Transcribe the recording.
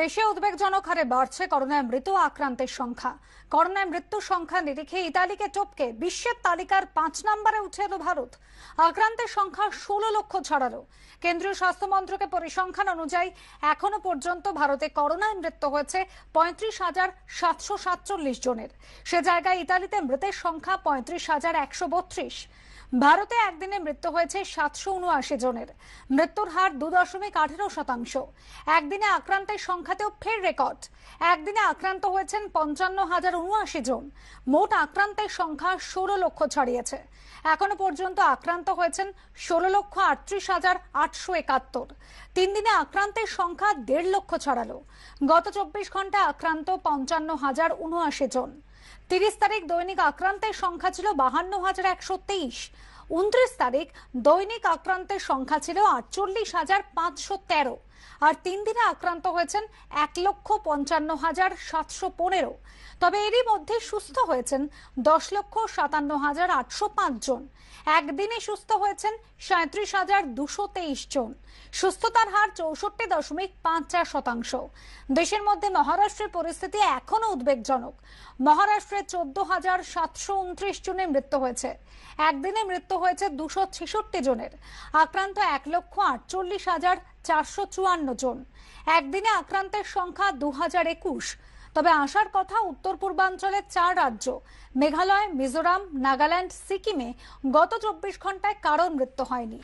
দেশে উদ্বেগজনক হারে বাড়ছে করোনায় মৃত আক্রান্তের সংখ্যা করোনায় মৃত্যু সংখ্যা নিরিখে ইতালিকে টপকে বিশ্বের তালিকার পাঁচ নম্বরে উঠে এলো ভারত আক্রান্তের সংখ্যা ষোলো লক্ষ ছাড়ালো কেন্দ্রীয় স্বাস্থ্য পরিসংখ্যান অনুযায়ী এখনো পর্যন্ত ভারতে করোনায় মৃত্যু হয়েছে পঁয়ত্রিশ হাজার সাতশো সাতচল্লিশ জনের সে জায়গায় ইতালিতে মৃতের সংখ্যা পঁয়ত্রিশ হাজার একশো বত্রিশ ভারতে একদিনে মৃত্যু হয়েছে সাতশো উনআশি জনের মৃত্যুর হার দু দশমিক আঠেরো শতাংশ একদিনে আক্রান্তের সংখ্যাতেও ফের রেকর্ড একদিনে আক্রান্ত হয়েছেন পঞ্চান্ন হাজার উনআশি জন মোট আক্রান্তের সংখ্যা ষোলো লক্ষ ছাড়িয়েছে এখনো পর্যন্ত আক্রান্ত হয়েছেন ষোলো লক্ষ আটত্রিশ হাজার আটশো একাত্তর তিন দিনে আক্রান্তের সংখ্যা দেড় লক্ষ ছাড়ালো গত চব্বিশ ঘন্টা আক্রান্ত পঞ্চান্ন হাজার উনআশি জন তিরিশ তারিখ দৈনিক আক্রান্তের সংখ্যা ছিল বাহান্ন হাজার একশো তেইশ উনত্রিশ তারিখ দৈনিক আক্রান্তের সংখ্যা ছিল আটচল্লিশ হাজার পাঁচশো তেরো আর তিন দিনে আক্রান্ত হয়েছেন এক লক্ষ পঞ্চান্ন হাজার সাতশো পনেরো তবে এরই মধ্যে সুস্থ হয়েছেন দশ লক্ষ সাতান্ন হাজার আটশো পাঁচ জন একদিনে সুস্থ হয়েছেন সাঁত্রিশ হাজার দুশো তেইশ জন সুস্থতার হার চৌষট্টি দশমিক পাঁচ চার শতাংশ দেশের মধ্যে মহারাষ্ট্রের পরিস্থিতি এখনও উদ্বেগজনক মহারাষ্ট্রে চোদ্দ হাজার সাতশো উনত্রিশ জনের মৃত্যু হয়েছে একদিনে মৃত্যু হয়েছে দুশো ছেষট্টি জনের আক্রান্ত এক লক্ষ আটচল্লিশ হাজার চারশো চুয়ান্ন জন একদিনে আক্রান্তের সংখ্যা দু হাজার একুশ তবে আসার কথা উত্তর পূর্বাঞ্চলের চার রাজ্য মেঘালয় মিজোরাম নাগাল্যান্ড সিকিমে গত চব্বিশ ঘন্টায় কারোর মৃত্যু হয়নি